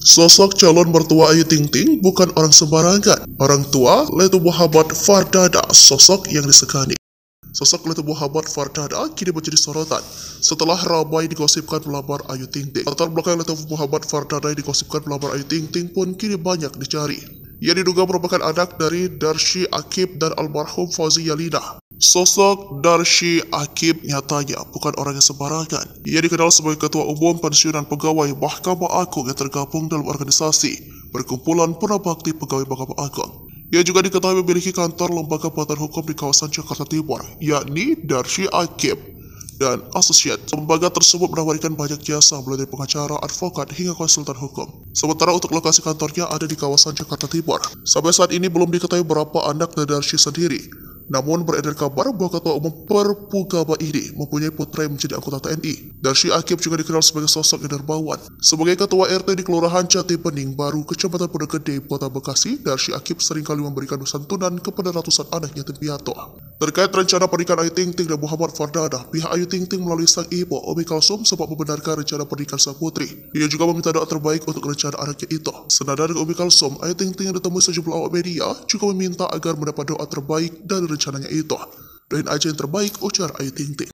Sosok calon mertua Ayu Ting Ting bukan orang sembarangan. Orang tua Letu Muhammad Fardada, sosok yang disegani. Sosok Letu Muhammad Fardada kini menjadi sorotan setelah ramai digosipkan melamar Ayu Ting Ting. Latar belakang Letu Muhammad Fardada yang digosipkan melamar Ayu Ting Ting pun kini banyak dicari. Ia diduga merupakan anak dari Darshi Akib dan almarhum Fauzi Yalina. Sosok Darshi Akib nyatanya bukan orang yang sembarangan. Ia dikenal sebagai Ketua Umum Pensiunan Pegawai Mahkamah Agung yang tergabung dalam organisasi Perkumpulan Prabakti Pegawai Mahkamah Agung. Ia juga diketahui memiliki kantor lembaga bantuan hukum di kawasan Jakarta Timur, yakni Darshi Akib dan Associate. Lembaga tersebut menawarkan banyak jasa mulai dari pengacara, advokat, hingga konsultan hukum. Sementara untuk lokasi kantornya ada di kawasan Jakarta Timur. Sampai saat ini belum diketahui berapa anak dari Darshi sendiri. Namun beredar kabar bahwa Ketua Umum Perpu Gabah ini mempunyai putra yang menjadi anggota TNI. Dan Syi Akib juga dikenal sebagai sosok yang dermawan. Sebagai Ketua RT di Kelurahan Jati Bening Baru, Kecamatan Pondok Gede, Kota Bekasi, Darsi Akib seringkali memberikan santunan kepada ratusan anaknya yatim Terkait rencana pernikahan Ayu Ting Ting dan Muhammad Fardana, pihak Ayu Ting Ting melalui sang ibu, Omi Kalsum, sempat membenarkan rencana pernikahan sang putri. Ia juga meminta doa terbaik untuk rencana anaknya itu. Senada dengan Omi Kalsum, Ayu Ting Ting yang ditemui sejumlah awak media juga meminta agar mendapat doa terbaik dari rencananya itu. Doain aja yang terbaik, ujar Ayu Ting Ting.